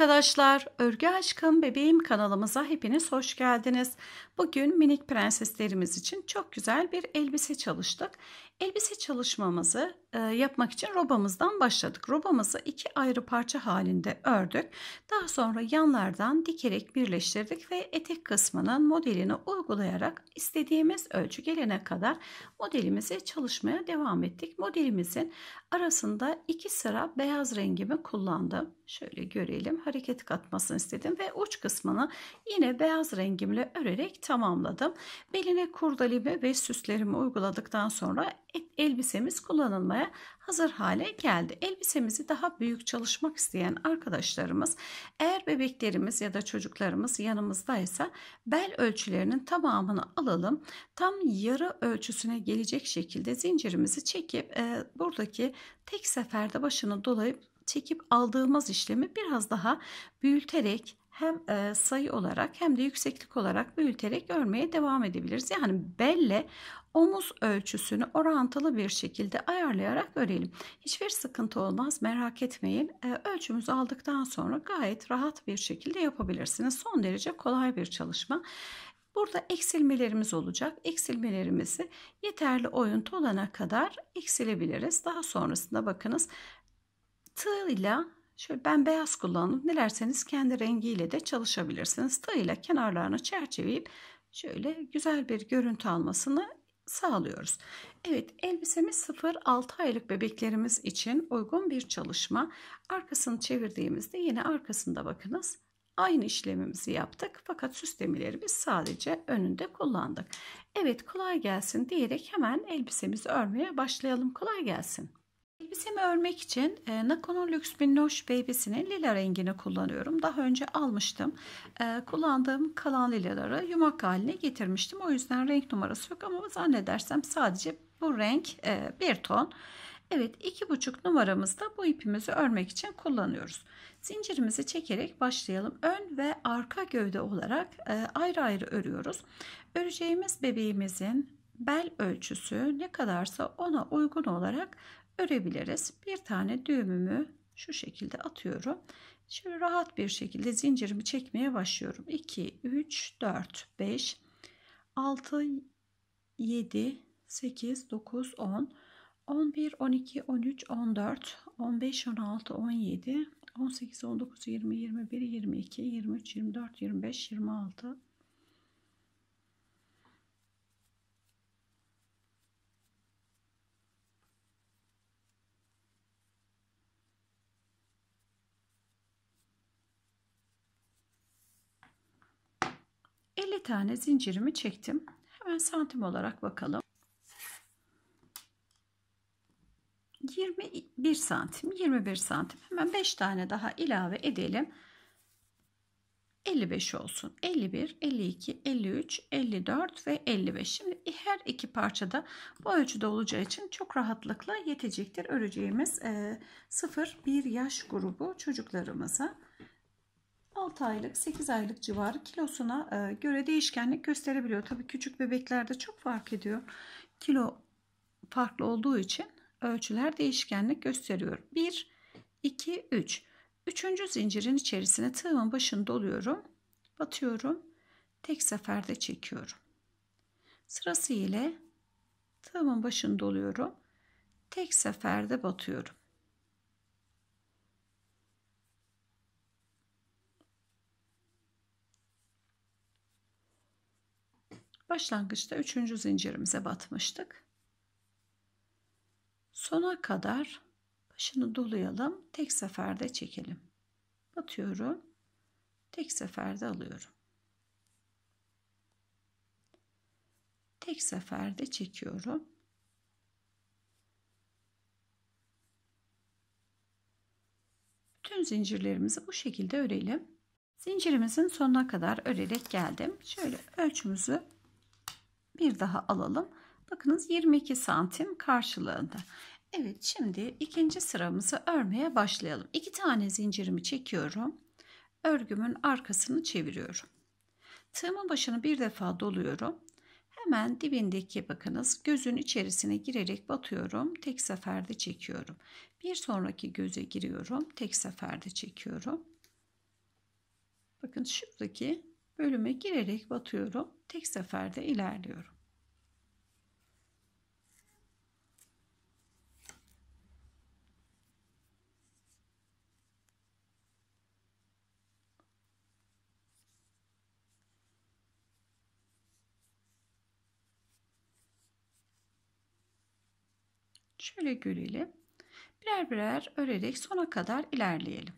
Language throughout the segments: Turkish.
arkadaşlar, Örgü Aşkım Bebeğim kanalımıza hepiniz hoş geldiniz. Bugün minik prenseslerimiz için çok güzel bir elbise çalıştık. Elbise çalışmamızı yapmak için robamızdan başladık. Robamızı iki ayrı parça halinde ördük. Daha sonra yanlardan dikerek birleştirdik ve etek kısmının modelini uygulayarak istediğimiz ölçü gelene kadar modelimizi çalışmaya devam ettik. Modelimizin arasında iki sıra beyaz rengimi kullandım. Şöyle görelim hareket katmasını istedim ve uç kısmını yine beyaz rengimle örerek tamamladım. Beline kurdalimi ve süslerimi uyguladıktan sonra elbisemiz kullanılmaya hazır hale geldi. Elbisemizi daha büyük çalışmak isteyen arkadaşlarımız eğer bebeklerimiz ya da çocuklarımız yanımızdaysa bel ölçülerinin tamamını alalım. Tam yarı ölçüsüne gelecek şekilde zincirimizi çekip e, buradaki tek seferde başını dolayıp çekip aldığımız işlemi biraz daha büyüterek hem e, sayı olarak hem de yükseklik olarak büyüterek örmeye devam edebiliriz. Yani belle omuz ölçüsünü orantılı bir şekilde ayarlayarak örelim. Hiçbir sıkıntı olmaz merak etmeyin. E, ölçümüzü aldıktan sonra gayet rahat bir şekilde yapabilirsiniz. Son derece kolay bir çalışma. Burada eksilmelerimiz olacak. Eksilmelerimizi yeterli oyuntu olana kadar eksilebiliriz. Daha sonrasında bakınız tığ ile Şöyle ben beyaz kullandım. Dilerseniz kendi rengiyle de çalışabilirsiniz. Tığ ile kenarlarını çerçeveyip şöyle güzel bir görüntü almasını sağlıyoruz. Evet elbisemiz 0-6 aylık bebeklerimiz için uygun bir çalışma. Arkasını çevirdiğimizde yine arkasında bakınız aynı işlemimizi yaptık fakat süslemelerimiz sadece önünde kullandık. Evet kolay gelsin diyerek hemen elbisemizi örmeye başlayalım. Kolay gelsin. Elbisemi örmek için e, Nako'nun Lux Minnoş Baby'sinin lila rengini kullanıyorum. Daha önce almıştım. E, kullandığım kalan lilaları yumak haline getirmiştim. O yüzden renk numarası yok ama zannedersem sadece bu renk e, bir ton. Evet iki buçuk numaramızda bu ipimizi örmek için kullanıyoruz. Zincirimizi çekerek başlayalım. Ön ve arka gövde olarak e, ayrı ayrı örüyoruz. Öreceğimiz bebeğimizin bel ölçüsü ne kadarsa ona uygun olarak örebiliriz. Bir tane düğümümü şu şekilde atıyorum. Şöyle rahat bir şekilde zincirimi çekmeye başlıyorum. 2, 3, 4, 5, 6, 7, 8, 9, 10, 11, 12, 13, 14, 15, 16, 17, 18, 19, 20, 21, 22, 23, 24, 25, 26, tane zincirimi çektim. Hemen santim olarak bakalım. 21 santim 21 santim hemen 5 tane daha ilave edelim 55 olsun 51 52 53 54 ve 55 şimdi her iki parçada bu ölçüde olacağı için çok rahatlıkla yetecektir öreceğimiz 0-1 yaş grubu çocuklarımıza 6 aylık 8 aylık civarı kilosuna e, göre değişkenlik gösterebiliyor. Tabi küçük bebeklerde çok fark ediyor. Kilo farklı olduğu için ölçüler değişkenlik gösteriyor. 1, 2, 3. Üçüncü zincirin içerisine tığımın başını doluyorum. Batıyorum. Tek seferde çekiyorum. Sırası ile tığımın başını doluyorum. Tek seferde batıyorum. Başlangıçta üçüncü zincirimize batmıştık. Sona kadar başını dolayalım. Tek seferde çekelim. Batıyorum. Tek seferde alıyorum. Tek seferde çekiyorum. Bütün zincirlerimizi bu şekilde örelim. Zincirimizin sonuna kadar örerek geldim. Şöyle ölçümüzü bir daha alalım. Bakınız 22 santim karşılığında. Evet şimdi ikinci sıramızı örmeye başlayalım. İki tane zincirimi çekiyorum. Örgümün arkasını çeviriyorum. Tığımın başını bir defa doluyorum. Hemen dibindeki bakınız gözün içerisine girerek batıyorum. Tek seferde çekiyorum. Bir sonraki göze giriyorum. Tek seferde çekiyorum. Bakın şuradaki bölüme girerek batıyorum. Tek seferde ilerliyorum. Şöyle görelim. Birer birer örerek sona kadar ilerleyelim.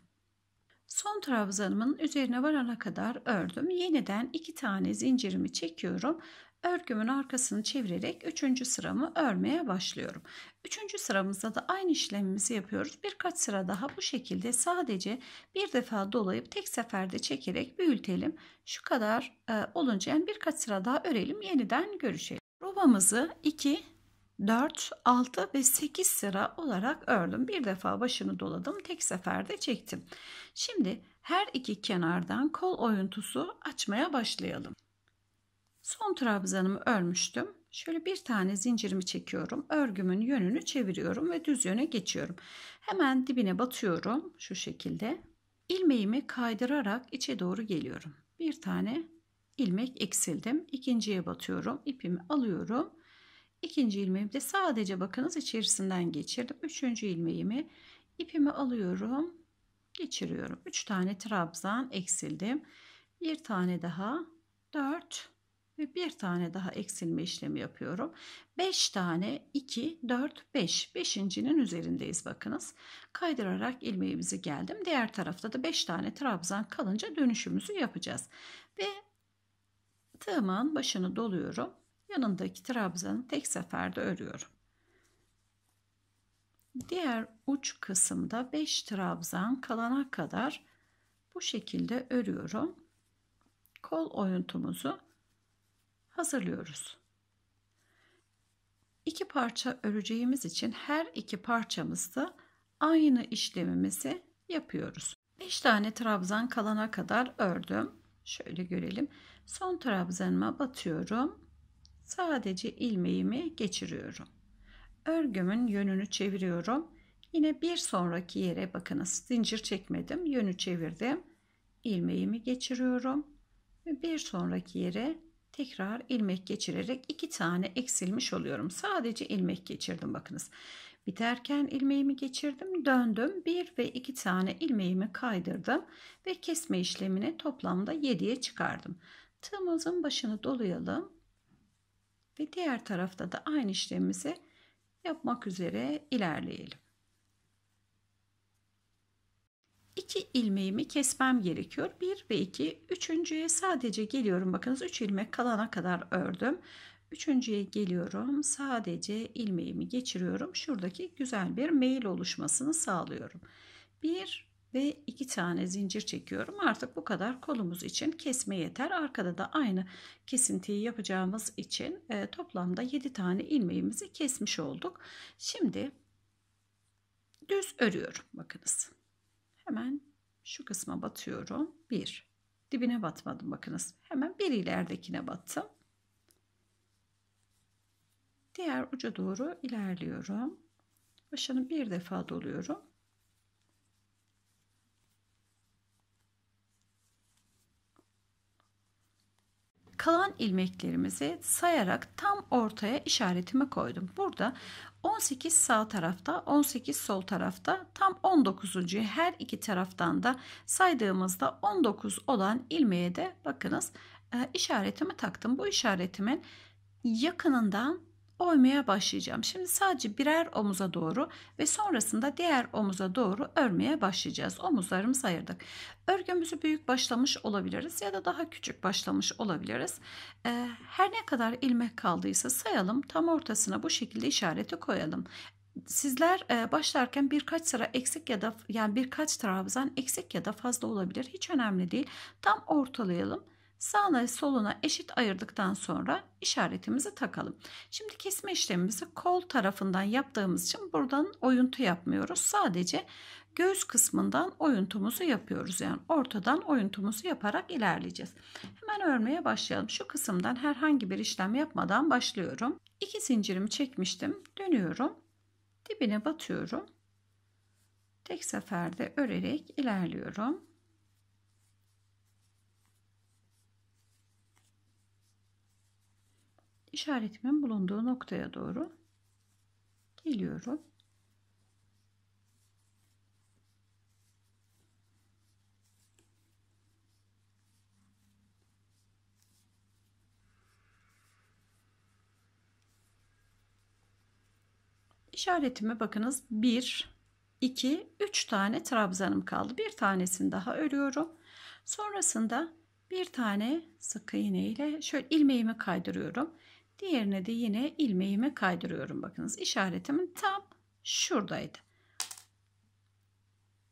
Son trabzanımın üzerine varana kadar ördüm. Yeniden iki tane zincirimi çekiyorum. Örgümün arkasını çevirerek üçüncü sıramı örmeye başlıyorum. Üçüncü sıramızda da aynı işlemimizi yapıyoruz. Birkaç sıra daha bu şekilde sadece bir defa dolayıp tek seferde çekerek büyütelim. Şu kadar e, olunca yani birkaç sıra daha örelim yeniden görüşelim. Robamızı iki 4, 6 ve 8 sıra olarak ördüm. Bir defa başını doladım. Tek seferde çektim. Şimdi her iki kenardan kol oyuntusu açmaya başlayalım. Son trabzanımı örmüştüm. Şöyle bir tane zincirimi çekiyorum. Örgümün yönünü çeviriyorum ve düz yöne geçiyorum. Hemen dibine batıyorum şu şekilde. İlmeğimi kaydırarak içe doğru geliyorum. Bir tane ilmek eksildim. İkinciye batıyorum. İpimi alıyorum İkinci ilmeğimi de sadece bakınız içerisinden geçirdim. Üçüncü ilmeğimi ipimi alıyorum. Geçiriyorum. Üç tane trabzan eksildim. Bir tane daha. Dört ve bir tane daha eksilme işlemi yapıyorum. Beş tane iki dört beş beşincinin üzerindeyiz bakınız. Kaydırarak ilmeğimizi geldim. Diğer tarafta da beş tane trabzan kalınca dönüşümüzü yapacağız. Ve tığımın başını doluyorum yanındaki trabzanı tek seferde örüyorum. Diğer uç kısımda 5 trabzan kalana kadar bu şekilde örüyorum. Kol oyuntumuzu hazırlıyoruz. İki parça öreceğimiz için her iki parçamızda aynı işlemimizi yapıyoruz. 5 tane trabzan kalana kadar ördüm. Şöyle görelim. Son trabzanıma batıyorum sadece ilmeğimi geçiriyorum. Örgümün yönünü çeviriyorum. Yine bir sonraki yere bakınız zincir çekmedim. Yönü çevirdim. ilmeğimi geçiriyorum. Ve bir sonraki yere tekrar ilmek geçirerek iki tane eksilmiş oluyorum. Sadece ilmek geçirdim bakınız. Biterken ilmeğimi geçirdim, döndüm. bir ve iki tane ilmeğimi kaydırdım ve kesme işlemini toplamda 7'ye çıkardım. Tığımızın başını dolayalım ve diğer tarafta da aynı işlemimizi yapmak üzere ilerleyelim. 2 ilmeğimi kesmem gerekiyor. 1 ve 2. Üçüncüye sadece geliyorum. Bakınız 3 ilmek kalana kadar ördüm. Üçüncüye geliyorum. Sadece ilmeğimi geçiriyorum. Şuradaki güzel bir mail oluşmasını sağlıyorum. 1 ve iki tane zincir çekiyorum. Artık bu kadar kolumuz için kesme yeter. Arkada da aynı kesintiyi yapacağımız için e, toplamda 7 tane ilmeğimizi kesmiş olduk. Şimdi düz örüyorum. Bakınız. Hemen şu kısma batıyorum. 1 dibine batmadım bakınız. Hemen bir ileridekine battım. Diğer uca doğru ilerliyorum. Başını bir defa doluyorum. kalan ilmeklerimizi sayarak tam ortaya işaretimi koydum. Burada 18 sağ tarafta 18 sol tarafta tam 19. her iki taraftan da saydığımızda 19 olan ilmeğe de bakınız e, işaretimi taktım. Bu işaretimin yakınından oymaya başlayacağım. Şimdi sadece birer omuza doğru ve sonrasında diğer omuza doğru örmeye başlayacağız. Omuzlarımızı ayırdık. Örgümüzü büyük başlamış olabiliriz ya da daha küçük başlamış olabiliriz. Ee, her ne kadar ilmek kaldıysa sayalım. Tam ortasına bu şekilde işareti koyalım. Sizler e, başlarken birkaç sıra eksik ya da yani birkaç trabzan eksik ya da fazla olabilir. Hiç önemli değil. Tam ortalayalım sağına soluna eşit ayırdıktan sonra işaretimizi takalım. Şimdi kesme işlemimizi kol tarafından yaptığımız için buradan oyuntu yapmıyoruz. Sadece göğüs kısmından oyuntumuzu yapıyoruz. Yani ortadan oyuntumuzu yaparak ilerleyeceğiz. Hemen örmeye başlayalım. Şu kısımdan herhangi bir işlem yapmadan başlıyorum. İki zincirimi çekmiştim. Dönüyorum. Dibine batıyorum. Tek seferde örerek ilerliyorum. işaretimin bulunduğu noktaya doğru geliyorum. İşaretime bakınız 1 2 3 tane trabzanım kaldı. Bir tanesini daha örüyorum. Sonrasında bir tane sık iğne ile şöyle ilmeğimi kaydırıyorum. Diğerine de yine ilmeğimi kaydırıyorum. Bakınız işaretimin tam şuradaydı.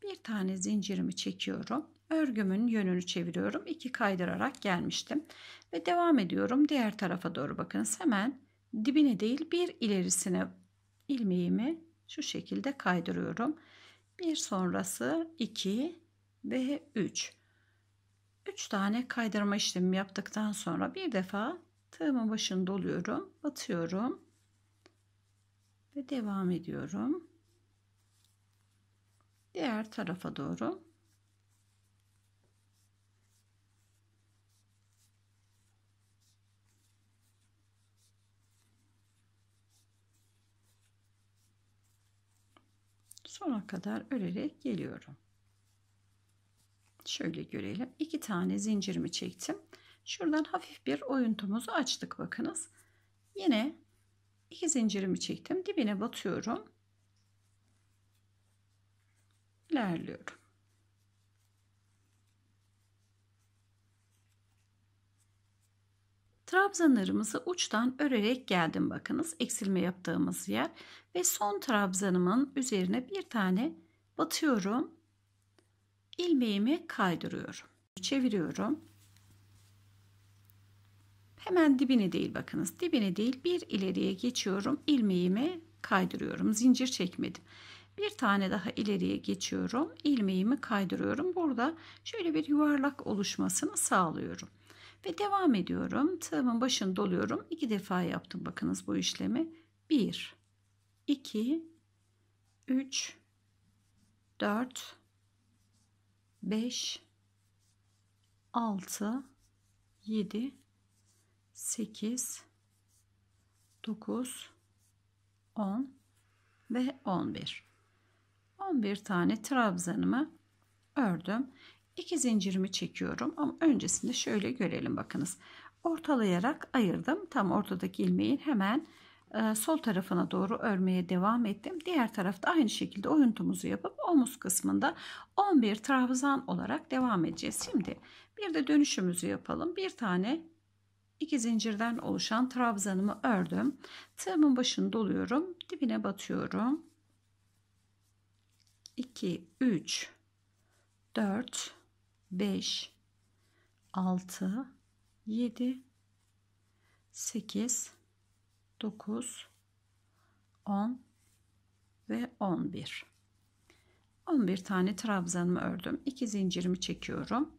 Bir tane zincirimi çekiyorum. Örgümün yönünü çeviriyorum. İki kaydırarak gelmiştim. Ve devam ediyorum. Diğer tarafa doğru bakınız. Hemen dibine değil bir ilerisine ilmeğimi şu şekilde kaydırıyorum. Bir sonrası 2 ve 3. 3 tane kaydırma işlemi yaptıktan sonra bir defa Tığımın başını doluyorum. Batıyorum. Ve devam ediyorum. Diğer tarafa doğru. sona kadar örerek geliyorum. Şöyle görelim. İki tane zincirimi çektim. Şuradan hafif bir oyuntumuzu açtık bakınız. Yine iki zincirimi çektim. Dibine batıyorum. İlerliyorum. Trabzanlarımızı uçtan örerek geldim bakınız eksilme yaptığımız yer ve son trabzanımın üzerine bir tane batıyorum ilmeğimi kaydırıyorum çeviriyorum Hemen dibine değil bakınız. Dibine değil bir ileriye geçiyorum. ilmeğimi kaydırıyorum. Zincir çekmedim. Bir tane daha ileriye geçiyorum. ilmeğimi kaydırıyorum. Burada şöyle bir yuvarlak oluşmasını sağlıyorum. Ve devam ediyorum. Tığımın başını doluyorum. iki defa yaptım bakınız bu işlemi. 1, 2, 3, 4, 5, 6, 7, 8 9 10 ve 11 11 tane trabzanımı ördüm 2 zincirimi çekiyorum ama öncesinde şöyle görelim bakınız ortalayarak ayırdım tam ortadaki ilmeğin hemen e, sol tarafına doğru örmeye devam ettim. Diğer tarafta aynı şekilde oyuntumuzu yapıp omuz kısmında 11 trabzan olarak devam edeceğiz. Şimdi bir de dönüşümüzü yapalım. Bir tane 2 zincirden oluşan trabzanımı ördüm. Tığımın başını doluyorum. Dibine batıyorum. 2, 3, 4, 5, 6, 7, 8, 9, 10 ve 11. 11 tane trabzanımı ördüm. 2 zincirimi çekiyorum.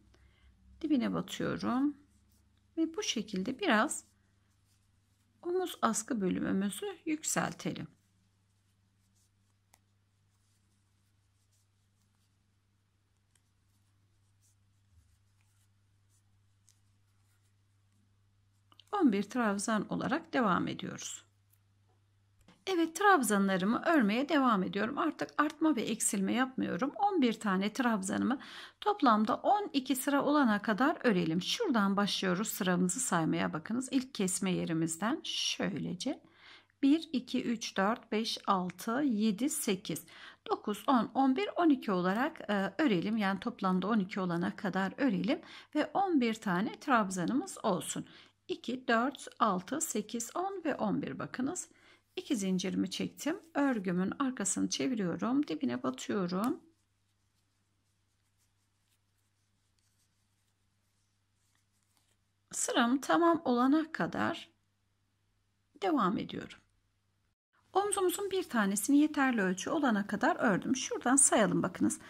Dibine batıyorum ve bu şekilde biraz omuz askı bölümümüzü yükseltelim. bir trabzan olarak devam ediyoruz. Evet trabzanlarımı örmeye devam ediyorum. Artık artma ve eksilme yapmıyorum. 11 tane trabzanımı toplamda 12 sıra olana kadar örelim. Şuradan başlıyoruz sıramızı saymaya bakınız. İlk kesme yerimizden şöylece 1, 2, 3, 4, 5, 6, 7, 8, 9, 10, 11, 12 olarak e, örelim. Yani toplamda 12 olana kadar örelim ve 11 tane trabzanımız olsun. 2, 4, 6, 8, 10 ve 11 bakınız. 2 zincirimi çektim. Örgümün arkasını çeviriyorum. Dibine batıyorum. Sıram tamam olana kadar devam ediyorum. Omzumuzun bir tanesini yeterli ölçü olana kadar ördüm. Şuradan sayalım bakınız.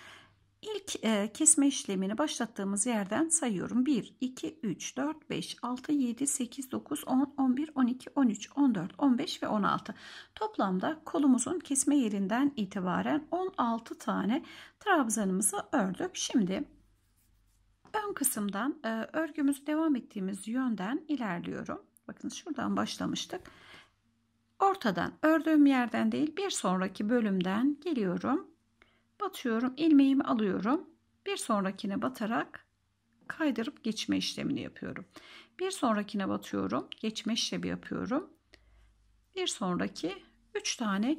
İlk e, kesme işlemini başlattığımız yerden sayıyorum. 1, 2, 3, 4, 5, 6, 7, 8, 9, 10, 11, 12, 13, 14, 15 ve 16. Toplamda kolumuzun kesme yerinden itibaren 16 tane trabzanımızı ördük. Şimdi ön kısımdan e, örgümüz devam ettiğimiz yönden ilerliyorum. Bakın şuradan başlamıştık. Ortadan ördüğüm yerden değil bir sonraki bölümden geliyorum batıyorum ilmeğimi alıyorum bir sonrakine batarak kaydırıp geçme işlemini yapıyorum bir sonrakine batıyorum geçme işlemi yapıyorum bir sonraki 3 tane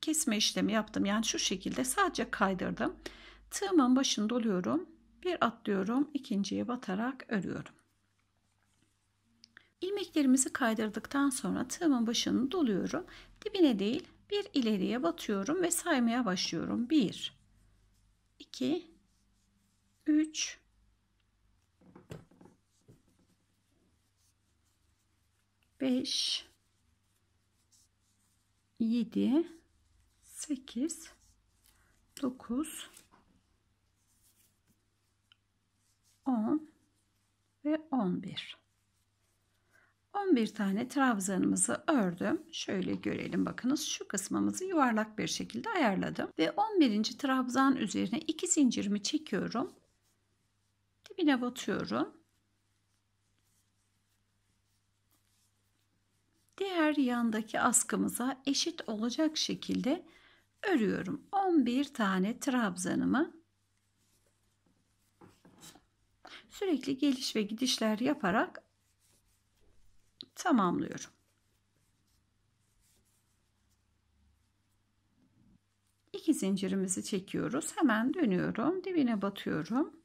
kesme işlemi yaptım yani şu şekilde sadece kaydırdım tığımın başını doluyorum bir atlıyorum ikinciye batarak örüyorum ilmeklerimizi kaydırdıktan sonra tığımın başını doluyorum dibine değil bir ileriye batıyorum ve saymaya başlıyorum. 1 2 3 5 7 8 9 10 ve 11 11 tane trabzanımızı ördüm. Şöyle görelim bakınız şu kısmımızı yuvarlak bir şekilde ayarladım. Ve 11. trabzan üzerine 2 zincirimi çekiyorum. Dibine batıyorum. Diğer yandaki askımıza eşit olacak şekilde örüyorum. 11 tane trabzanımı sürekli geliş ve gidişler yaparak tamamlıyorum. İki zincirimizi çekiyoruz. Hemen dönüyorum. Dibine batıyorum.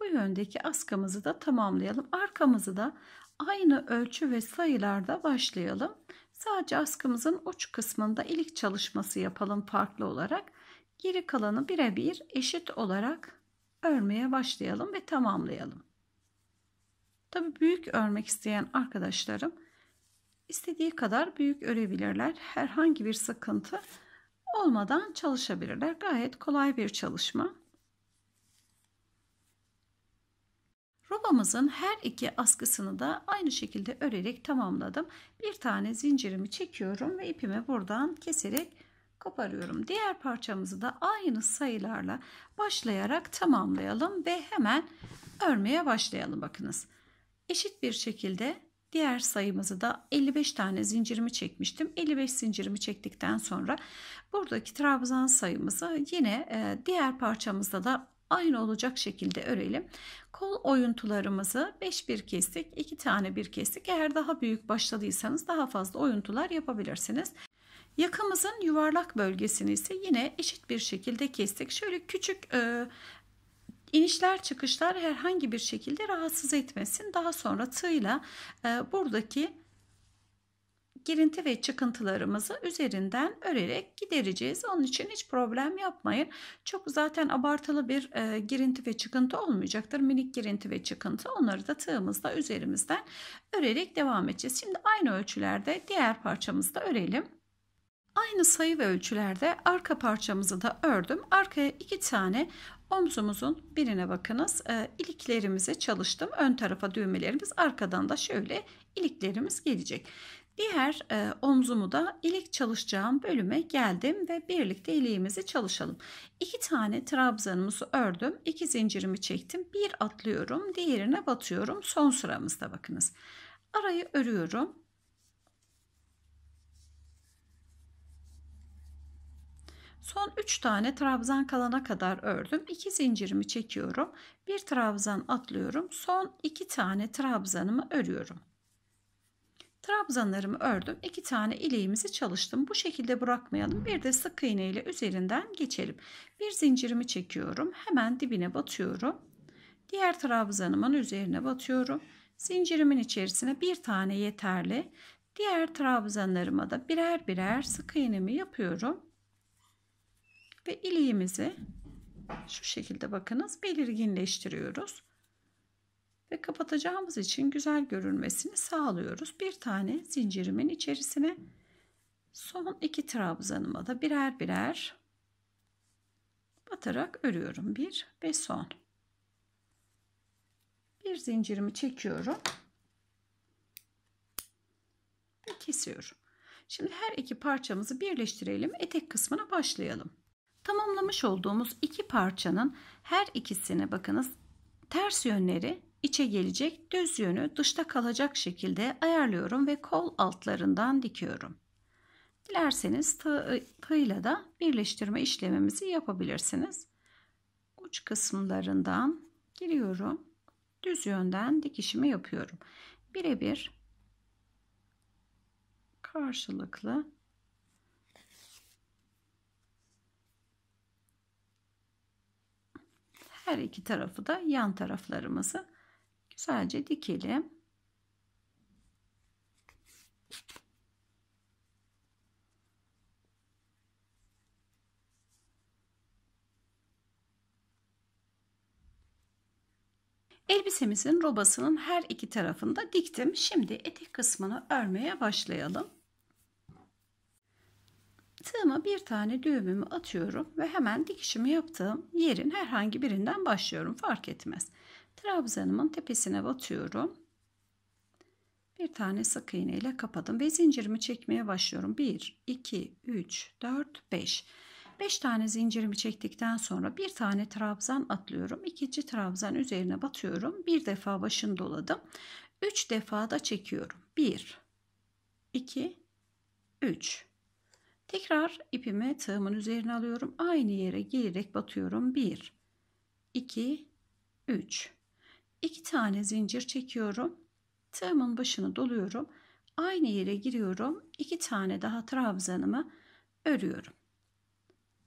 Bu yöndeki askımızı da tamamlayalım. Arkamızı da aynı ölçü ve sayılarda başlayalım. Sadece askımızın uç kısmında ilik çalışması yapalım farklı olarak. Geri kalanı birebir eşit olarak örmeye başlayalım ve tamamlayalım. Tabii büyük örmek isteyen arkadaşlarım istediği kadar büyük örebilirler. Herhangi bir sıkıntı olmadan çalışabilirler. Gayet kolay bir çalışma. Robamızın her iki askısını da aynı şekilde örerek tamamladım. Bir tane zincirimi çekiyorum ve ipimi buradan keserek koparıyorum. Diğer parçamızı da aynı sayılarla başlayarak tamamlayalım ve hemen örmeye başlayalım. Bakınız eşit bir şekilde diğer sayımızı da 55 tane zincirimi çekmiştim. 55 zincirimi çektikten sonra buradaki trabzan sayımızı yine e, diğer parçamızda da aynı olacak şekilde örelim. Kol oyuntularımızı 5 bir kestik, 2 tane bir kestik. Eğer daha büyük başladıysanız daha fazla oyuntular yapabilirsiniz. Yakamızın yuvarlak bölgesini ise yine eşit bir şekilde kestik. Şöyle küçük e, İnişler çıkışlar herhangi bir şekilde rahatsız etmesin. Daha sonra tığla e, buradaki girinti ve çıkıntılarımızı üzerinden örerek gidereceğiz. Onun için hiç problem yapmayın. Çok zaten abartılı bir e, girinti ve çıkıntı olmayacaktır. Minik girinti ve çıkıntı onları da tığımızla üzerimizden örerek devam edeceğiz. Şimdi aynı ölçülerde diğer parçamızda örelim. Aynı sayı ve ölçülerde arka parçamızı da ördüm. Arkaya iki tane omzumuzun birine bakınız. E, çalıştım. Ön tarafa düğmelerimiz arkadan da şöyle iliklerimiz gelecek. Diğer e, omzumu da ilik çalışacağım bölüme geldim ve birlikte iliğimizi çalışalım. İki tane trabzanımızı ördüm. iki zincirimi çektim. Bir atlıyorum. Diğerine batıyorum. Son sıramızda bakınız. Arayı örüyorum. Son 3 tane trabzan kalana kadar ördüm. 2 zincirimi çekiyorum. Bir trabzan atlıyorum. Son 2 tane trabzanımı örüyorum. Trabzanlarımı ördüm. 2 tane ileğimizi çalıştım. Bu şekilde bırakmayalım. Bir de sık iğne ile üzerinden geçelim. Bir zincirimi çekiyorum. Hemen dibine batıyorum. Diğer trabzanımın üzerine batıyorum. Zincirimin içerisine bir tane yeterli. Diğer trabzanlarıma da birer birer sık iğnemi yapıyorum ve iliğimizi şu şekilde bakınız belirginleştiriyoruz. Ve kapatacağımız için güzel görünmesini sağlıyoruz. Bir tane zincirimin içerisine son iki trabzanıma da birer birer batarak örüyorum. Bir ve son. Bir zincirimi çekiyorum. Ve kesiyorum. Şimdi her iki parçamızı birleştirelim. Etek kısmına başlayalım. Tamamlamış olduğumuz iki parçanın her ikisini bakınız ters yönleri içe gelecek, düz yönü dışta kalacak şekilde ayarlıyorum ve kol altlarından dikiyorum. Dilerseniz tığ, tığla da birleştirme işlemimizi yapabilirsiniz. Uç kısımlarından giriyorum. Düz yönden dikişimi yapıyorum. Birebir karşılıklı Her iki tarafı da yan taraflarımızı güzelce dikelim. Elbisemizin robasının her iki tarafını da diktim. Şimdi etek kısmını örmeye başlayalım. Tığıma bir tane düğümümü atıyorum ve hemen dikişimi yaptığım yerin herhangi birinden başlıyorum. Fark etmez. Trabzanımın tepesine batıyorum. Bir tane sık iğne ile kapadım ve zincirimi çekmeye başlıyorum. 1, 2, 3, 4, 5. 5 tane zincirimi çektikten sonra bir tane trabzan atlıyorum. İkinci trabzan üzerine batıyorum. Bir defa başını doladım. 3 defa da çekiyorum. 1, 2, 3. Tekrar ipimi tığımın üzerine alıyorum. Aynı yere girerek batıyorum. 1, 2, 3. 2 tane zincir çekiyorum. Tığımın başını doluyorum. Aynı yere giriyorum. 2 tane daha trabzanımı örüyorum.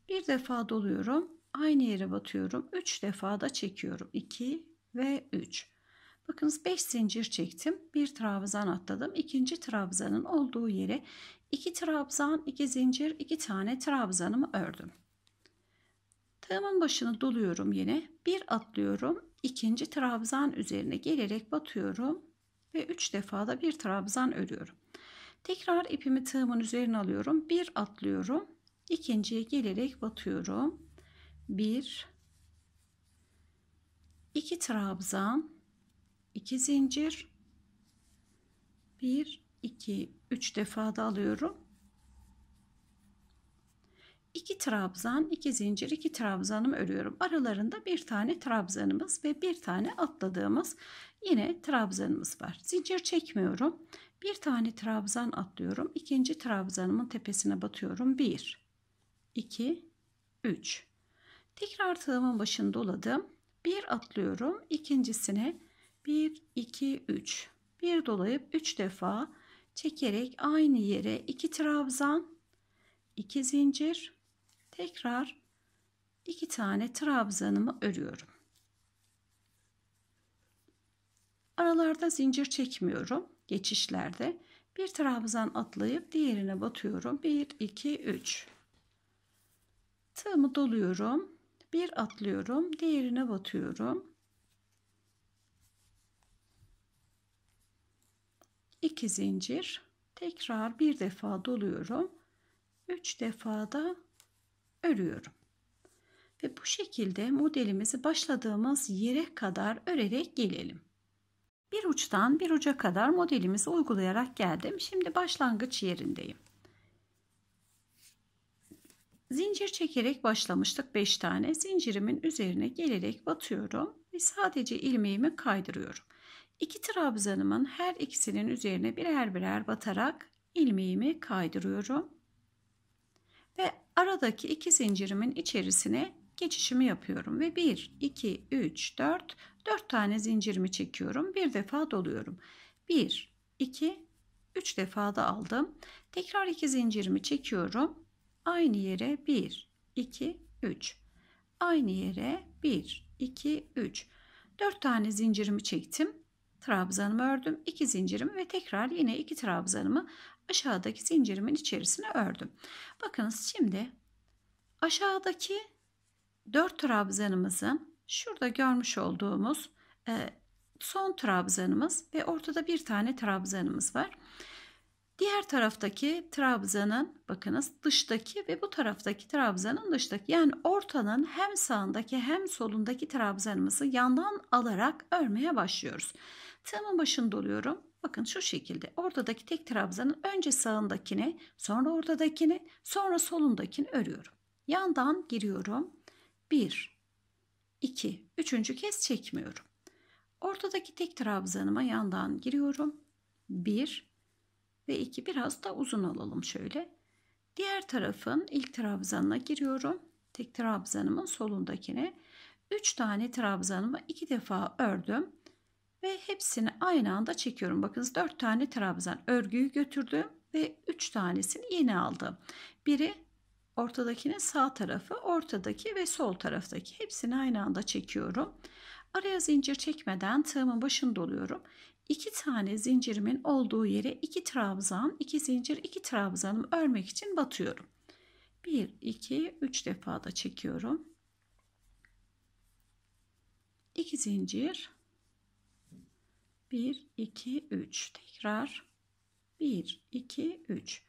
Bir defa doluyorum. Aynı yere batıyorum. 3 defa da çekiyorum. 2 ve 3. Bakınız 5 zincir çektim. Bir trabzan atladım. ikinci trabzanın olduğu yere 2 trabzan, 2 zincir, 2 tane trabzanımı ördüm. Tığımın başını doluyorum yine. Bir atlıyorum. ikinci trabzan üzerine gelerek batıyorum ve 3 defa da bir trabzan örüyorum. Tekrar ipimi tığımın üzerine alıyorum. Bir atlıyorum. ikinciye gelerek batıyorum. 1 2 trabzan, 2 zincir, 1 2 3 defa da alıyorum. 2 trabzan, 2 zincir, 2 trabzanımı örüyorum. Aralarında bir tane trabzanımız ve bir tane atladığımız yine trabzanımız var. Zincir çekmiyorum. Bir tane trabzan atlıyorum. İkinci trabzanımın tepesine batıyorum. 1 2 3 Tekrar tığımın başını doladım. Bir atlıyorum. ikincisine 1 2 3 bir dolayıp 3 defa çekerek aynı yere iki trabzan, iki zincir, tekrar iki tane trabzanımı örüyorum. Aralarda zincir çekmiyorum geçişlerde. Bir trabzan atlayıp diğerine batıyorum. 1 2 3. Tığımı doluyorum. Bir atlıyorum, diğerine batıyorum. 2 zincir tekrar bir defa doluyorum 3 defa da örüyorum ve bu şekilde modelimizi başladığımız yere kadar örerek gelelim bir uçtan bir uca kadar modelimizi uygulayarak geldim şimdi başlangıç yerindeyim Zincir çekerek başlamıştık 5 tane. Zincirimin üzerine gelerek batıyorum ve sadece ilmeğimi kaydırıyorum. İki trabzanımın her ikisinin üzerine birer birer batarak ilmeğimi kaydırıyorum. Ve aradaki iki zincirimin içerisine geçişimi yapıyorum ve 1 2 3 4 4 tane zincirimi çekiyorum. Bir defa doluyorum. 1 2 3 defa da aldım. Tekrar iki zincirimi çekiyorum. Aynı yere 1 2 3. Aynı yere 1 2 3. 4 tane zincirimi çektim trabzanımı ördüm. iki zincirimi ve tekrar yine iki trabzanımı aşağıdaki zincirimin içerisine ördüm. Bakınız şimdi aşağıdaki 4 trabzanımızın şurada görmüş olduğumuz e, son trabzanımız ve ortada bir tane trabzanımız var. Diğer taraftaki trabzanın bakınız dıştaki ve bu taraftaki trabzanın dıştaki yani ortanın hem sağındaki hem solundaki trabzanımızı yandan alarak örmeye başlıyoruz. Tığımın başını doluyorum. Bakın şu şekilde ortadaki tek trabzanın önce sağındakini, sonra ortadakini, sonra solundakini örüyorum. Yandan giriyorum. 1 2 3. kez çekmiyorum. Ortadaki tek trabzanıma yandan giriyorum. 1 ve 2 biraz da uzun alalım şöyle. Diğer tarafın ilk trabzanına giriyorum. Tek trabzanımın solundakine 3 tane trabzanımı 2 defa ördüm ve hepsini aynı anda çekiyorum. Bakınız 4 tane trabzan örgüyü götürdüm ve 3 tanesini iğne aldım. Biri ortadakinin sağ tarafı, ortadaki ve sol taraftaki hepsini aynı anda çekiyorum. Araya zincir çekmeden tığımın başını doluyorum. 2 tane zincirimin olduğu yere 2 trabzan, 2 zincir, 2 trabzanım örmek için batıyorum. 1, 2, 3 defa da çekiyorum. 2 zincir, 1, 2, 3. Tekrar 1, 2, 3.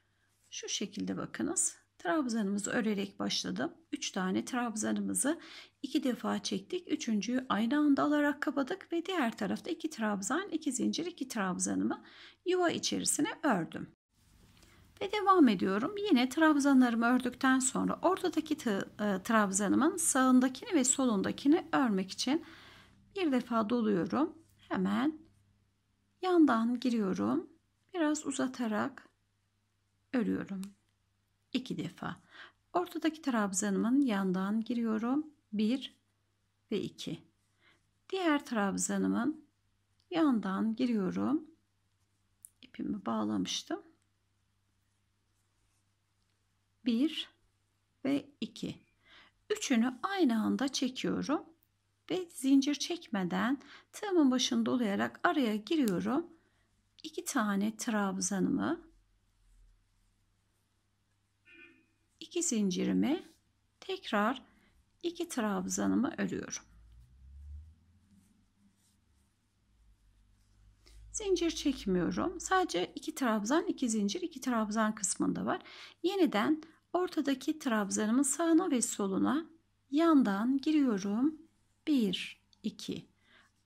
Şu şekilde bakınız. Trabzanımızı örerek başladım. 3 tane trabzanımızı 2 defa çektik. Üçüncüyü aynı anda alarak kapadık ve diğer tarafta 2 trabzan, 2 zincir, 2 trabzanımı yuva içerisine ördüm. Ve devam ediyorum. Yine trabzanlarımı ördükten sonra ortadaki e, trabzanımın sağındakini ve solundakini örmek için bir defa doluyorum. Hemen Yandan giriyorum. Biraz uzatarak örüyorum. iki defa. Ortadaki trabzanımın yandan giriyorum. 1 ve 2. Diğer trabzanımın yandan giriyorum. ipimi bağlamıştım. 1 ve 2. Üçünü aynı anda çekiyorum ve zincir çekmeden tığımın başını dolayarak araya giriyorum. İki tane trabzanımı iki zincirimi tekrar iki trabzanımı örüyorum. Zincir çekmiyorum. Sadece iki trabzan, iki zincir, iki trabzan kısmında var. Yeniden ortadaki trabzanımın sağına ve soluna yandan giriyorum 1, 2.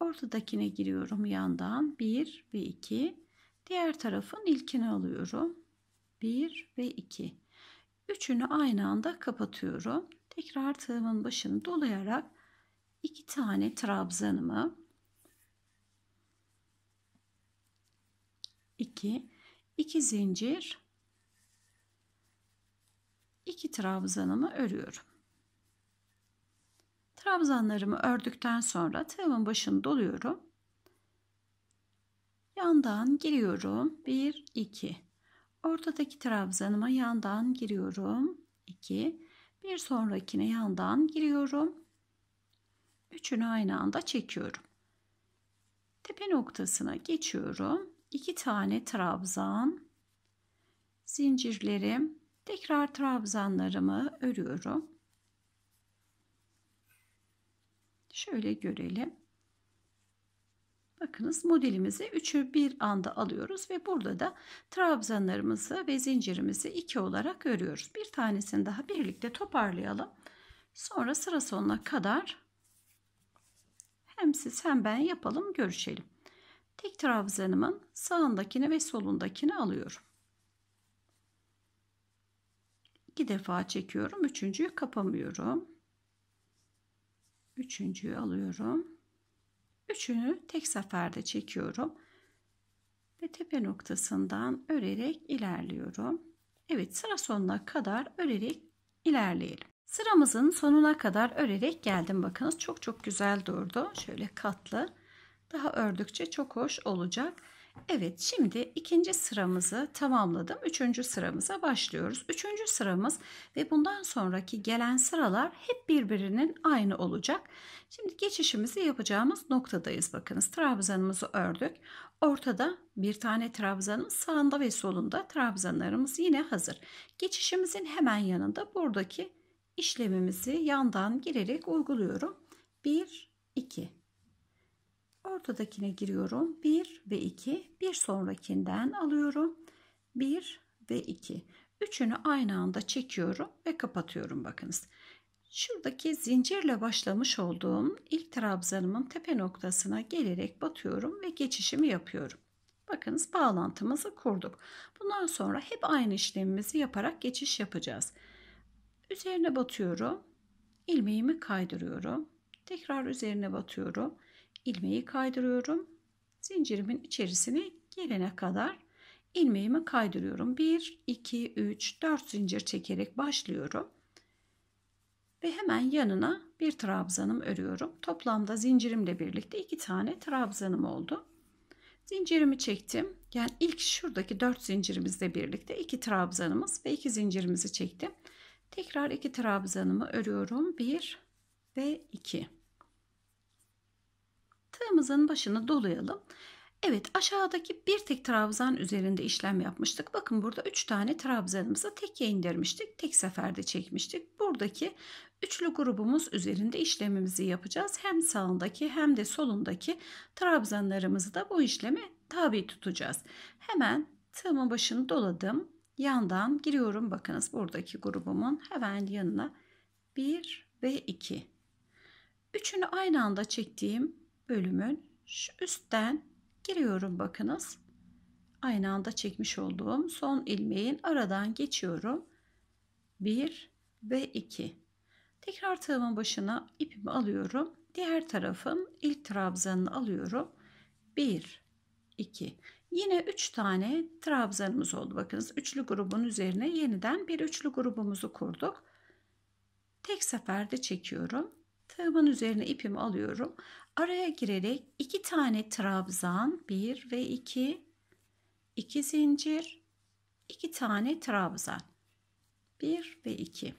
Ortadakine giriyorum yandan 1 ve 2. Diğer tarafın ilkini alıyorum. 1 ve 2. Üçünü aynı anda kapatıyorum. Tekrar tığımın başını dolayarak iki tane trabzanımı 2 2 zincir 2 trabzanımı örüyorum. Trabzanlarımı ördükten sonra tığımın başını doluyorum. Yandan giriyorum. 1 2. Ortadaki trabzanıma yandan giriyorum. 2. Bir sonrakine yandan giriyorum. Üçünü aynı anda çekiyorum. Tepe noktasına geçiyorum. 2 tane trabzan zincirlerim. Tekrar trabzanlarımı örüyorum. Şöyle görelim. Bakınız modelimizi 3'ü bir anda alıyoruz ve burada da trabzanlarımızı ve zincirimizi 2 olarak örüyoruz. Bir tanesini daha birlikte toparlayalım. Sonra sıra sonuna kadar hem siz hem ben yapalım görüşelim. Tek trabzanımın sağındakini ve solundakini alıyorum. İki defa çekiyorum. Üçüncüyü kapamıyorum. Üçüncüyü alıyorum. Üçünü tek seferde çekiyorum. Ve tepe noktasından örerek ilerliyorum. Evet sıra sonuna kadar örerek ilerleyelim. Sıramızın sonuna kadar örerek geldim. Bakınız çok çok güzel durdu. Şöyle katlı. Daha ördükçe çok hoş olacak. Evet şimdi ikinci sıramızı tamamladım. Üçüncü sıramıza başlıyoruz. Üçüncü sıramız ve bundan sonraki gelen sıralar hep birbirinin aynı olacak. Şimdi geçişimizi yapacağımız noktadayız. Bakınız trabzanımızı ördük. Ortada bir tane trabzanın sağında ve solunda trabzanlarımız yine hazır. Geçişimizin hemen yanında buradaki işlemimizi yandan girerek uyguluyorum. 1, 2, ortadakine giriyorum 1 ve 2 bir sonrakinden alıyorum 1 ve 2 üçünü aynı anda çekiyorum ve kapatıyorum bakınız şuradaki zincirle başlamış olduğum ilk trabzanımın tepe noktasına gelerek batıyorum ve geçişimi yapıyorum bakınız bağlantımızı kurduk bundan sonra hep aynı işlemimizi yaparak geçiş yapacağız üzerine batıyorum ilmeğimi kaydırıyorum tekrar üzerine batıyorum ilmeği kaydırıyorum. Zincirimin içerisine gelene kadar ilmeğimi kaydırıyorum. 1, 2, 3, 4 zincir çekerek başlıyorum. Ve hemen yanına bir trabzanım örüyorum. Toplamda zincirimle birlikte iki tane trabzanım oldu. Zincirimi çektim. Yani ilk şuradaki 4 zincirimizle birlikte iki trabzanımız ve iki zincirimizi çektim. Tekrar iki trabzanımı örüyorum. 1 ve 2. Tığımızın başını dolayalım. Evet aşağıdaki bir tek trabzan üzerinde işlem yapmıştık. Bakın burada 3 tane trabzanımızı tekke indirmiştik. Tek seferde çekmiştik. Buradaki üçlü grubumuz üzerinde işlemimizi yapacağız. Hem sağındaki hem de solundaki trabzanlarımızı da bu işleme tabi tutacağız. Hemen tığımın başını doladım. Yandan giriyorum. Bakınız buradaki grubumun hemen yanına 1 ve 2. Üçünü aynı anda çektiğim bölümün şu üstten giriyorum bakınız. Aynı anda çekmiş olduğum son ilmeğin aradan geçiyorum. 1 ve 2. Tekrar tığımın başına ipimi alıyorum. Diğer tarafın ilk trabzanını alıyorum. 1 2 Yine 3 tane trabzanımız oldu. Bakınız üçlü grubun üzerine yeniden bir üçlü grubumuzu kurduk. Tek seferde çekiyorum. Tığımın üzerine ipimi alıyorum araya girerek iki tane trabzan bir ve iki iki zincir iki tane trabzan bir ve iki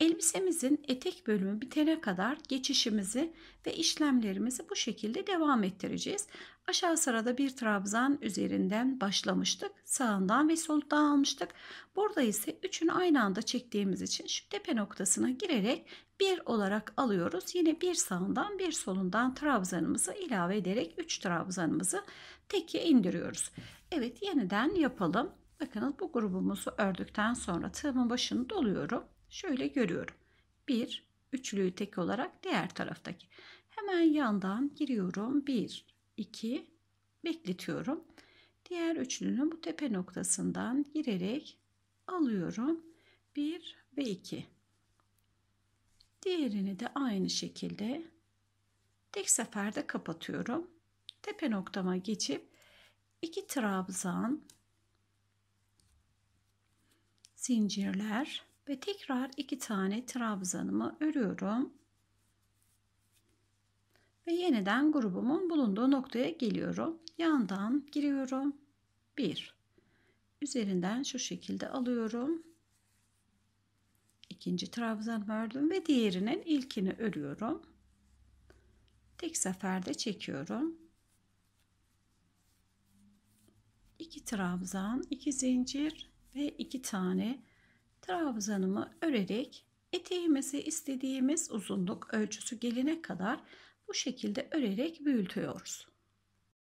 Elbisemizin etek bölümü bitene kadar geçişimizi ve işlemlerimizi bu şekilde devam ettireceğiz. Aşağı sırada bir trabzan üzerinden başlamıştık. Sağından ve soldan almıştık. Burada ise üçünü aynı anda çektiğimiz için şu tepe noktasına girerek bir olarak alıyoruz. Yine bir sağından bir solundan trabzanımızı ilave ederek üç trabzanımızı teke indiriyoruz. Evet yeniden yapalım. Bakınız bu grubumuzu ördükten sonra tığımın başını doluyorum Şöyle görüyorum. Bir üçlüyü tek olarak diğer taraftaki. Hemen yandan giriyorum. Bir, iki, bekletiyorum. Diğer üçlünün bu tepe noktasından girerek alıyorum. Bir ve iki. Diğerini de aynı şekilde tek seferde kapatıyorum. Tepe noktama geçip iki trabzan zincirler ve tekrar iki tane trabzanımı örüyorum. Ve yeniden grubumun bulunduğu noktaya geliyorum. Yandan giriyorum. 1. Üzerinden şu şekilde alıyorum. İkinci trabzanımı ördüm ve diğerinin ilkini örüyorum. Tek seferde çekiyorum. 2 trabzan, iki zincir ve iki tane trabzanımı örerek eteğimizi istediğimiz uzunluk ölçüsü gelene kadar bu şekilde örerek büyütüyoruz.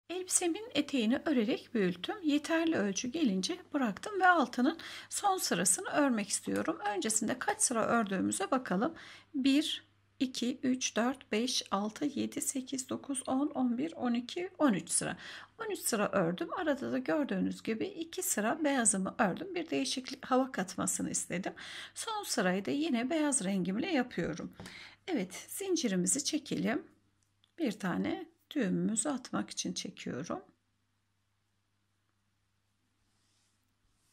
Elbisemin eteğini örerek büyüttüm. Yeterli ölçü gelince bıraktım ve altının son sırasını örmek istiyorum. Öncesinde kaç sıra ördüğümüze bakalım. 1 2, 3, 4, 5, 6, 7, 8, 9, 10, 11, 12, 13 sıra. 13 sıra ördüm. Arada da gördüğünüz gibi 2 sıra beyazımı ördüm. Bir değişik hava katmasını istedim. Son sırayı da yine beyaz rengimle yapıyorum. Evet zincirimizi çekelim. Bir tane düğümümüzü atmak için çekiyorum.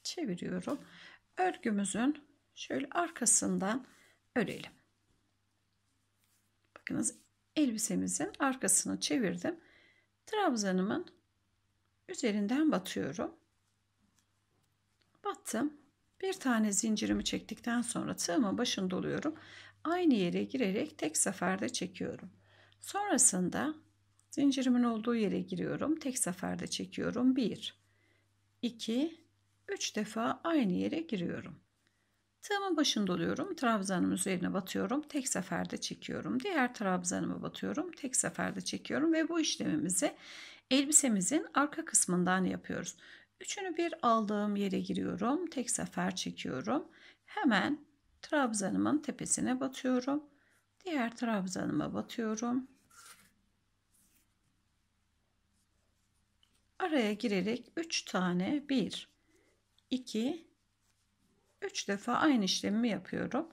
Çeviriyorum. Örgümüzün şöyle arkasından örelim bakınız elbisemizin arkasını çevirdim. Trabzanımın üzerinden batıyorum. Battım. Bir tane zincirimi çektikten sonra tığımın başını doluyorum. Aynı yere girerek tek seferde çekiyorum. Sonrasında zincirimin olduğu yere giriyorum. Tek seferde çekiyorum. 1 2 3 defa aynı yere giriyorum. Tığımın başında doluyorum, Trabzanım üzerine batıyorum. Tek seferde çekiyorum. Diğer trabzanımı batıyorum. Tek seferde çekiyorum ve bu işlemimizi elbisemizin arka kısmından yapıyoruz. Üçünü bir aldığım yere giriyorum. Tek sefer çekiyorum. Hemen trabzanımın tepesine batıyorum. Diğer trabzanıma batıyorum. Araya girerek 3 tane 1 2 3 defa aynı işlemi yapıyorum.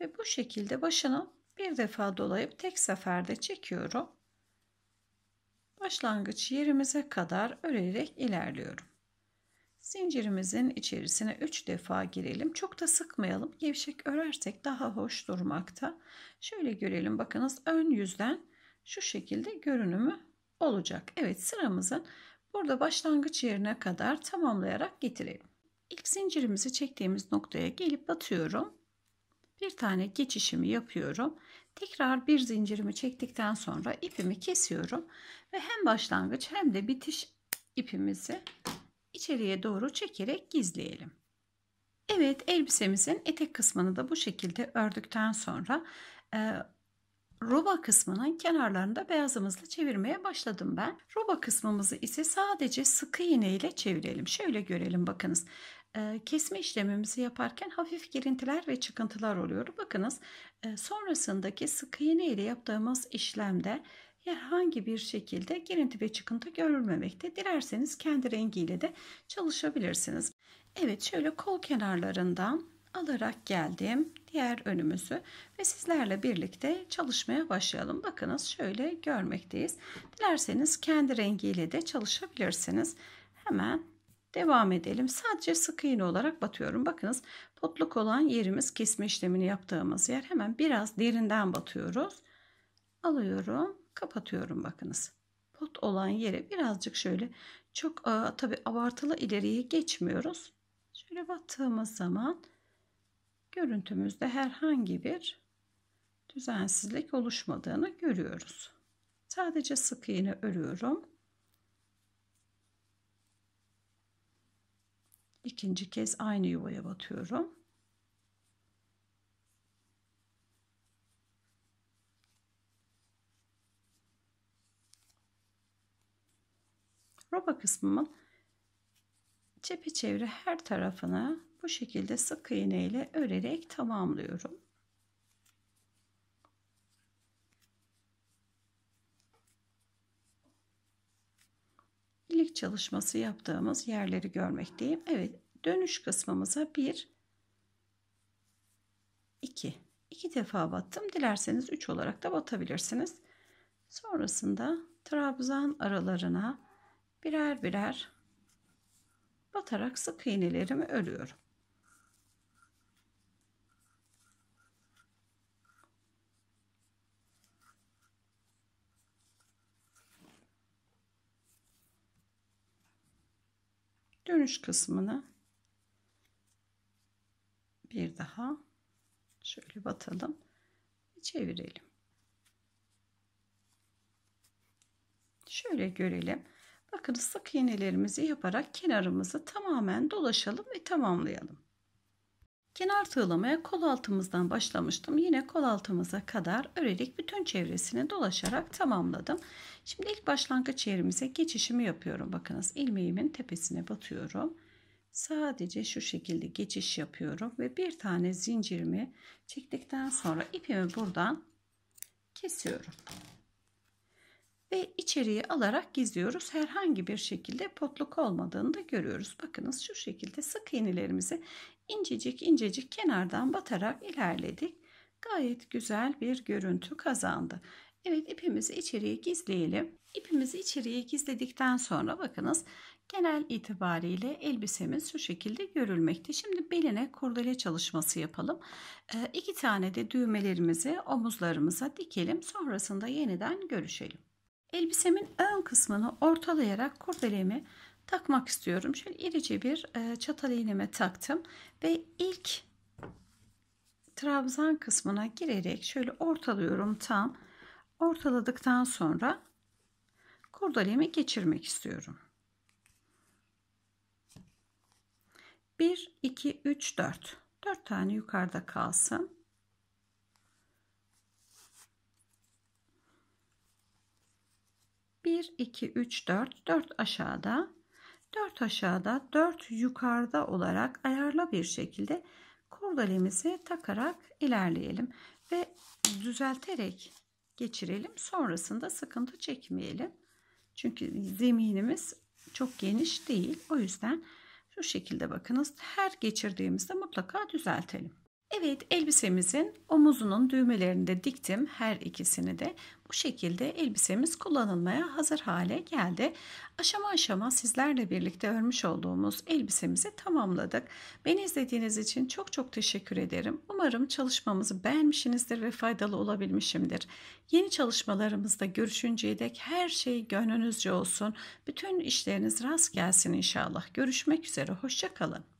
Ve bu şekilde başını bir defa dolayıp tek seferde çekiyorum. Başlangıç yerimize kadar örerek ilerliyorum. Zincirimizin içerisine 3 defa girelim. Çok da sıkmayalım. Gevşek örersek daha hoş durmakta. Şöyle görelim bakınız ön yüzden şu şekilde görünümü olacak. Evet sıramızın burada başlangıç yerine kadar tamamlayarak getirelim. İlk zincirimizi çektiğimiz noktaya gelip batıyorum. Bir tane geçişimi yapıyorum. Tekrar bir zincirimi çektikten sonra ipimi kesiyorum ve hem başlangıç hem de bitiş ipimizi içeriye doğru çekerek gizleyelim. Evet elbisemizin etek kısmını da bu şekilde ördükten sonra e, roba kısmının kenarlarında beyazımızla çevirmeye başladım ben. Roba kısmımızı ise sadece sıkı iğne ile çevirelim. Şöyle görelim bakınız. E, kesme işlemimizi yaparken hafif girintiler ve çıkıntılar oluyor. Bakınız e, sonrasındaki sık iğne ile yaptığımız işlemde herhangi bir şekilde girinti ve çıkıntı görülmemekte. Dilerseniz kendi rengiyle de çalışabilirsiniz. Evet şöyle kol kenarlarından alarak geldim diğer önümüzü ve sizlerle birlikte çalışmaya başlayalım. Bakınız şöyle görmekteyiz. Dilerseniz kendi rengiyle de çalışabilirsiniz. Hemen Devam edelim. Sadece sık iğne olarak batıyorum. Bakınız potluk olan yerimiz kesme işlemini yaptığımız yer. Hemen biraz derinden batıyoruz. Alıyorum. Kapatıyorum bakınız. Pot olan yere birazcık şöyle çok e, tabi abartılı ileriye geçmiyoruz. Şöyle battığımız zaman görüntümüzde herhangi bir düzensizlik oluşmadığını görüyoruz. Sadece sık iğne örüyorum. ikinci kez aynı yuvaya batıyorum. Roba kısmımın çepeçevre her tarafını bu şekilde sık iğne ile örerek tamamlıyorum. çalışması yaptığımız yerleri görmekteyim. Evet dönüş kısmımıza bir, iki, iki defa battım. Dilerseniz üç olarak da batabilirsiniz. Sonrasında trabzan aralarına birer birer batarak sık iğnelerimi örüyorum. dönüş kısmını bir daha şöyle batalım çevirelim. Şöyle görelim. Bakın sık iğnelerimizi yaparak kenarımızı tamamen dolaşalım ve tamamlayalım. Kenar tığlamaya kol altımızdan başlamıştım. Yine kol altımıza kadar örerek bütün çevresini dolaşarak tamamladım. Şimdi ilk başlangıç yerimize geçişimi yapıyorum. Bakınız ilmeğimin tepesine batıyorum. Sadece şu şekilde geçiş yapıyorum ve bir tane zincirimi çektikten sonra ipimi buradan kesiyorum. Ve içeriye alarak gizliyoruz. Herhangi bir şekilde potluk olmadığını da görüyoruz. Bakınız şu şekilde sık iğnelerimizi incecik incecik kenardan batarak ilerledik. Gayet güzel bir görüntü kazandı. Evet ipimizi içeriye gizleyelim. İpimizi içeriye gizledikten sonra bakınız genel itibariyle elbisemiz şu şekilde görülmekte. Şimdi beline kurdele çalışması yapalım. E, iki tane de düğmelerimizi omuzlarımıza dikelim. Sonrasında yeniden görüşelim. Elbisemin ön kısmını ortalayarak kurdelemi takmak istiyorum. Şöyle irice bir e, çatal iğneme taktım ve ilk trabzan kısmına girerek şöyle ortalıyorum tam. Ortaladıktan sonra kurdalemi geçirmek istiyorum. 1 2 3 4 4 tane yukarıda kalsın. Bir, iki, üç, dört. Dört aşağıda. 4 aşağıda 4 yukarıda olarak ayarla bir şekilde kordalemizi takarak ilerleyelim ve düzelterek geçirelim sonrasında sıkıntı çekmeyelim çünkü zeminimiz çok geniş değil o yüzden şu şekilde bakınız her geçirdiğimizde mutlaka düzeltelim Evet elbisemizin omuzunun düğmelerini de diktim her ikisini de. Bu şekilde elbisemiz kullanılmaya hazır hale geldi. Aşama aşama sizlerle birlikte örmüş olduğumuz elbisemizi tamamladık. Beni izlediğiniz için çok çok teşekkür ederim. Umarım çalışmamızı beğenmişsinizdir ve faydalı olabilmişimdir. Yeni çalışmalarımızda görüşünceye dek her şey gönlünüzce olsun. Bütün işleriniz rast gelsin inşallah. Görüşmek üzere, hoşçakalın.